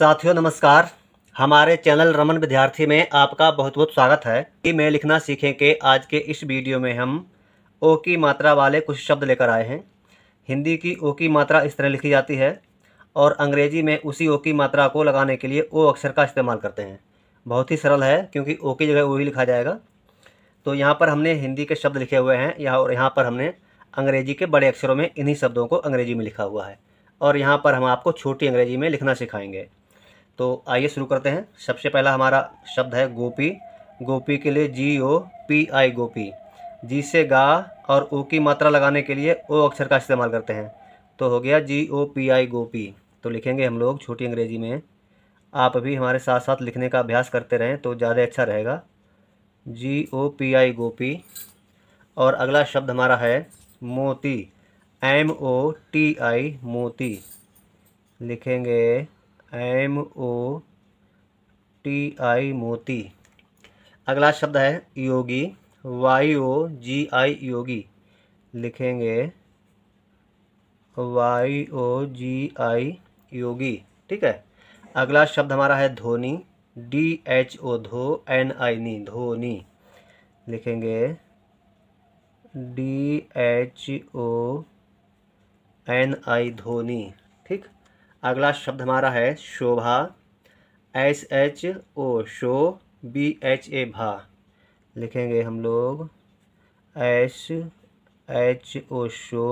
साथियों नमस्कार हमारे चैनल रमन विद्यार्थी में आपका बहुत बहुत स्वागत है कि मैं लिखना सीखें के आज के इस वीडियो में हम ओ की मात्रा वाले कुछ शब्द लेकर आए हैं हिंदी की ओ की मात्रा इस तरह लिखी जाती है और अंग्रेजी में उसी ओ की मात्रा को लगाने के लिए ओ अक्षर का इस्तेमाल करते हैं बहुत ही सरल है क्योंकि ओ की जगह ओ ही लिखा जाएगा तो यहाँ पर हमने हिंदी के शब्द लिखे हुए हैं यहाँ और यहाँ पर हमने अंग्रेजी के बड़े अक्षरों में इन्हीं शब्दों को अंग्रेजी में लिखा हुआ है और यहाँ पर हम आपको छोटी अंग्रेजी में लिखना सिखाएंगे तो आइए शुरू करते हैं सबसे पहला हमारा शब्द है गोपी गोपी के लिए जी ओ पी आई गोपी जी से गा और ओ की मात्रा लगाने के लिए ओ अक्षर का इस्तेमाल करते हैं तो हो गया जी ओ पी आई गोपी तो लिखेंगे हम लोग छोटी अंग्रेजी में आप अभी हमारे साथ साथ लिखने का अभ्यास करते रहें तो ज़्यादा अच्छा रहेगा जी ओ पी आई गोपी और अगला शब्द हमारा है मोती एम ओ टी आई मोती लिखेंगे एम ओ टी आई मोती अगला शब्द है योगी वाई ओ जी आई योगी लिखेंगे वाई ओ जी आई योगी ठीक है अगला शब्द हमारा है धोनी डी एच ओ धो एन आई नी धोनी लिखेंगे D H O N I Dhoni ठीक अगला शब्द हमारा है शोभा एस एच ओ शो बी एच ए भा लिखेंगे हम लोग एस एच ओ शो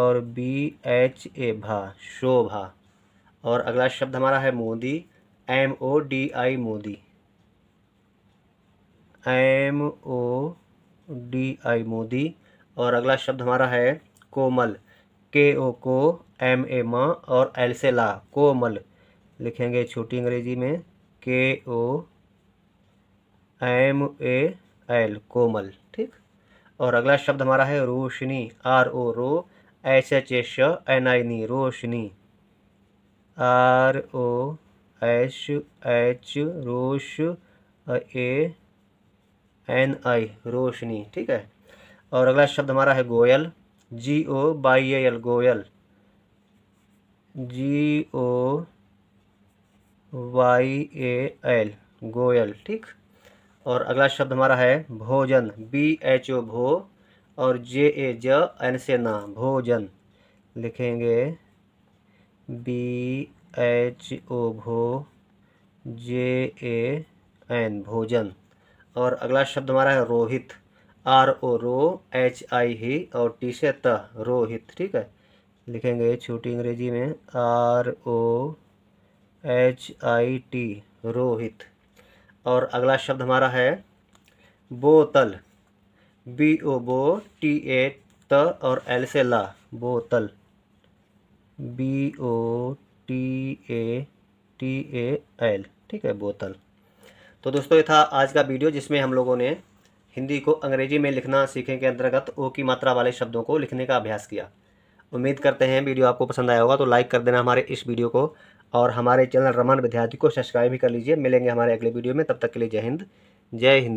और बी एच ए भा शोभा और अगला शब्द हमारा है Modi M O D I Modi M O D I Modi और अगला शब्द हमारा है कोमल के ओ को एम ए म और एल से ला कोमल लिखेंगे छोटी अंग्रेजी में के ओ एम ए एल कोमल ठीक और अगला शब्द हमारा है रोशनी आर ओ रो H H S N I नी Roshni R O H H रोश ए एन आई रोशनी ठीक है और अगला शब्द हमारा है Goyal G O Y L Goyal G O Y A L Goyal ठीक और अगला शब्द हमारा है भोजन बी एच ओ भो और जे ए ज एन से ना भोजन लिखेंगे बी एच ओ भो जे ए एन भोजन और अगला शब्द हमारा है रोहित आर ओ रो एच आई ही और टी से त रोहित ठीक है लिखेंगे छोटी अंग्रेजी में R O H I T Rohit और अगला शब्द हमारा है बोतल बी ओ बो टी ए त और एल से ला बोतल B O T A T A L ठीक है बोतल तो दोस्तों ये था आज का वीडियो जिसमें हम लोगों ने हिंदी को अंग्रेजी में लिखना सीखें के अंतर्गत ओ की मात्रा वाले शब्दों को लिखने का अभ्यास किया उम्मीद करते हैं वीडियो आपको पसंद आया होगा तो लाइक कर देना हमारे इस वीडियो को और हमारे चैनल रमन विद्यार्थी को सब्सक्राइब भी कर लीजिए मिलेंगे हमारे अगले वीडियो में तब तक के लिए जय हिंद जय हिंदी